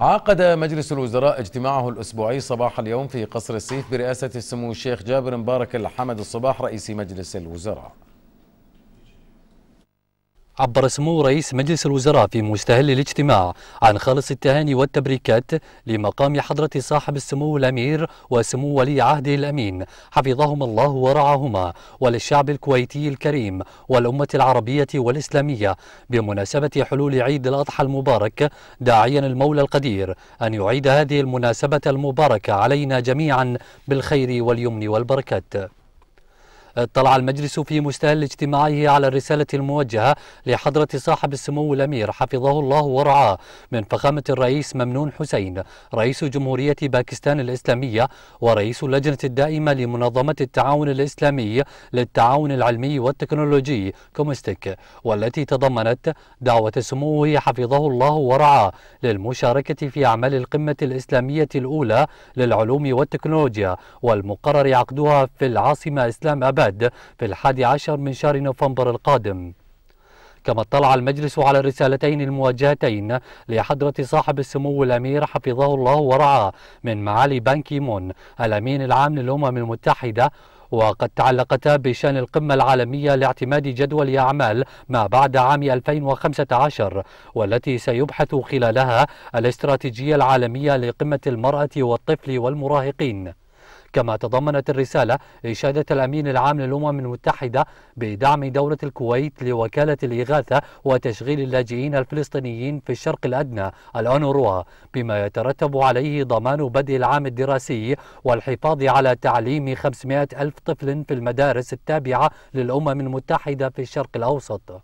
عقد مجلس الوزراء اجتماعه الأسبوعي صباح اليوم في قصر السيف برئاسة السمو الشيخ جابر مبارك الحمد الصباح رئيس مجلس الوزراء عبر سمو رئيس مجلس الوزراء في مستهل الاجتماع عن خالص التهاني والتبريكات لمقام حضرة صاحب السمو الأمير وسمو ولي عهده الأمين حفظهما الله ورعاهما وللشعب الكويتي الكريم والأمة العربية والإسلامية بمناسبة حلول عيد الأضحى المبارك داعيا المولى القدير أن يعيد هذه المناسبة المباركة علينا جميعا بالخير واليمن والبركات اطلع المجلس في مستهل اجتماعه على الرسالة الموجهة لحضرة صاحب السمو الأمير حفظه الله ورعاه من فخامة الرئيس ممنون حسين رئيس جمهورية باكستان الإسلامية ورئيس اللجنة الدائمة لمنظمة التعاون الإسلامي للتعاون العلمي والتكنولوجي كومستيك والتي تضمنت دعوة سموه حفظه الله ورعاه للمشاركة في أعمال القمة الإسلامية الأولى للعلوم والتكنولوجيا والمقرر عقدها في العاصمة إسلام أباد بغداد في الحادي عشر من شهر نوفمبر القادم كما اطلع المجلس على الرسالتين الموجهتين لحضرة صاحب السمو الأمير حفظه الله ورعاه من معالي بانكي مون الأمين العام للأمم المتحدة وقد تعلقتا بشان القمة العالمية لاعتماد جدول أعمال ما بعد عام 2015 والتي سيبحث خلالها الاستراتيجية العالمية لقمة المرأة والطفل والمراهقين كما تضمنت الرسالة إشادة الأمين العام للأمم المتحدة بدعم دولة الكويت لوكالة الإغاثة وتشغيل اللاجئين الفلسطينيين في الشرق الأدنى الأنوروا بما يترتب عليه ضمان بدء العام الدراسي والحفاظ على تعليم 500 ألف طفل في المدارس التابعة للأمم المتحدة في الشرق الأوسط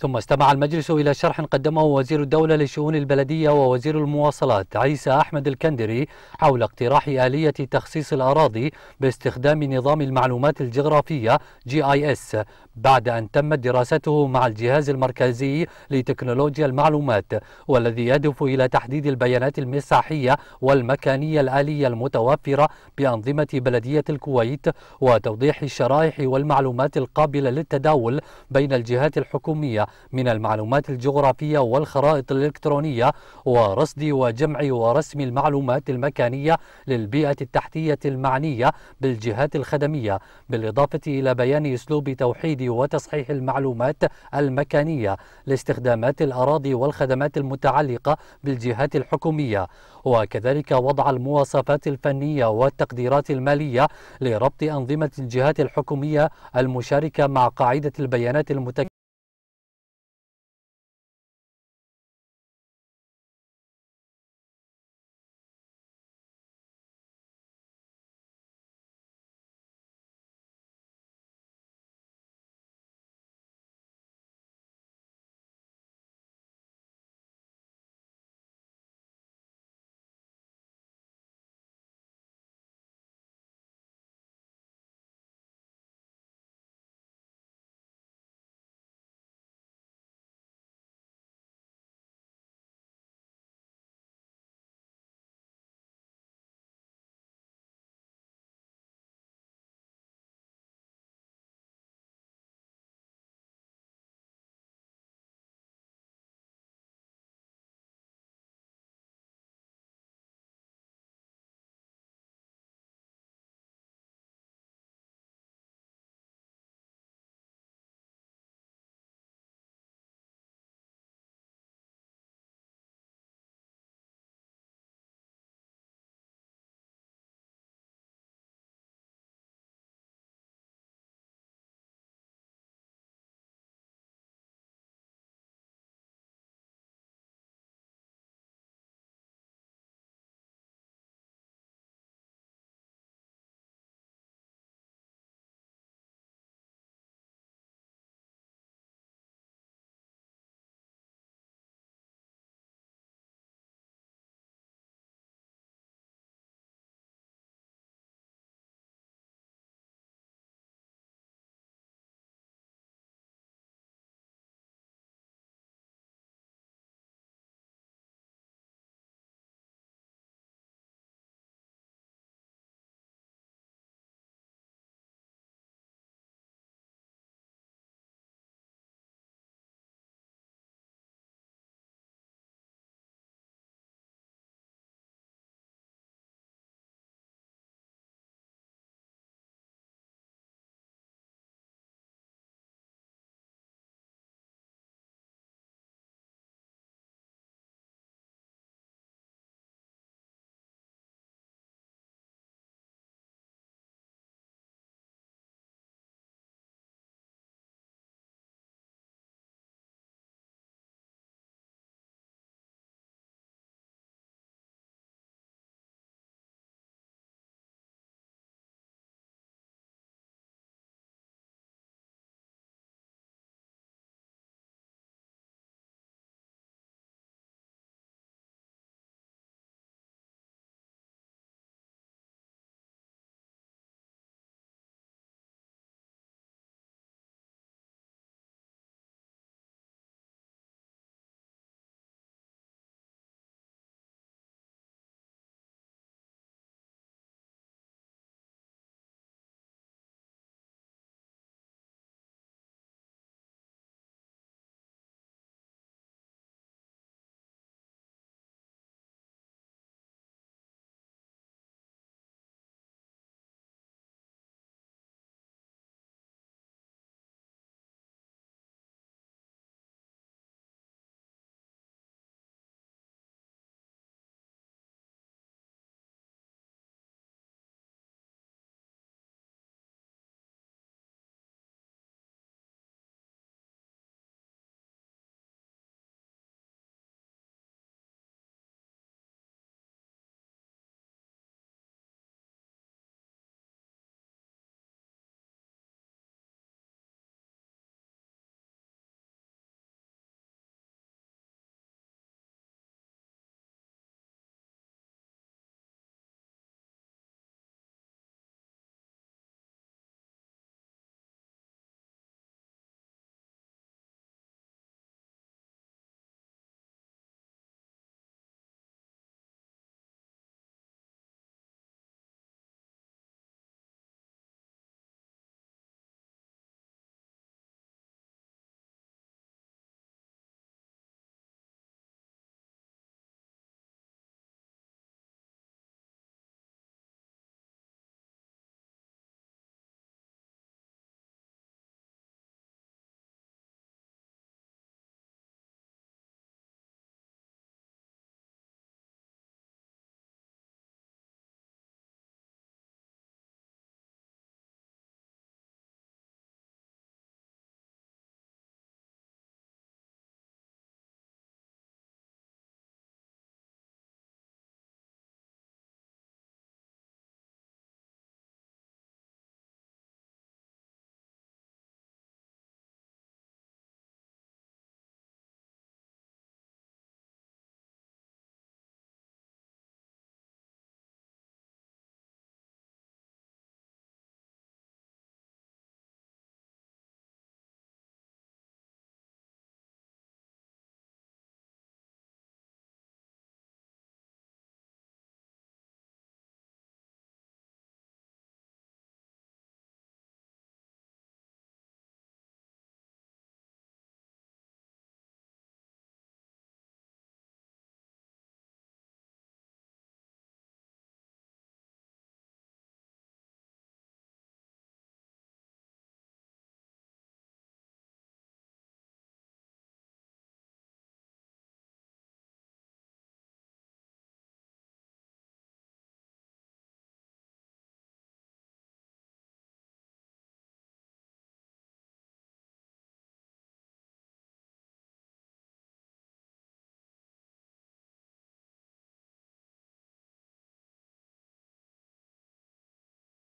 ثم استمع المجلس إلى شرح قدمه وزير الدولة لشؤون البلدية ووزير المواصلات عيسى أحمد الكندري حول اقتراح آلية تخصيص الأراضي باستخدام نظام المعلومات الجغرافية جي آي اس بعد أن تمت دراسته مع الجهاز المركزي لتكنولوجيا المعلومات والذي يهدف إلى تحديد البيانات المساحية والمكانية الآلية المتوفرة بأنظمة بلدية الكويت وتوضيح الشرائح والمعلومات القابلة للتداول بين الجهات الحكومية من المعلومات الجغرافية والخرائط الإلكترونية ورصد وجمع ورسم المعلومات المكانية للبيئة التحتية المعنية بالجهات الخدمية بالإضافة إلى بيان أسلوب توحيد وتصحيح المعلومات المكانية لاستخدامات الأراضي والخدمات المتعلقة بالجهات الحكومية وكذلك وضع المواصفات الفنية والتقديرات المالية لربط أنظمة الجهات الحكومية المشاركة مع قاعدة البيانات المتكلمة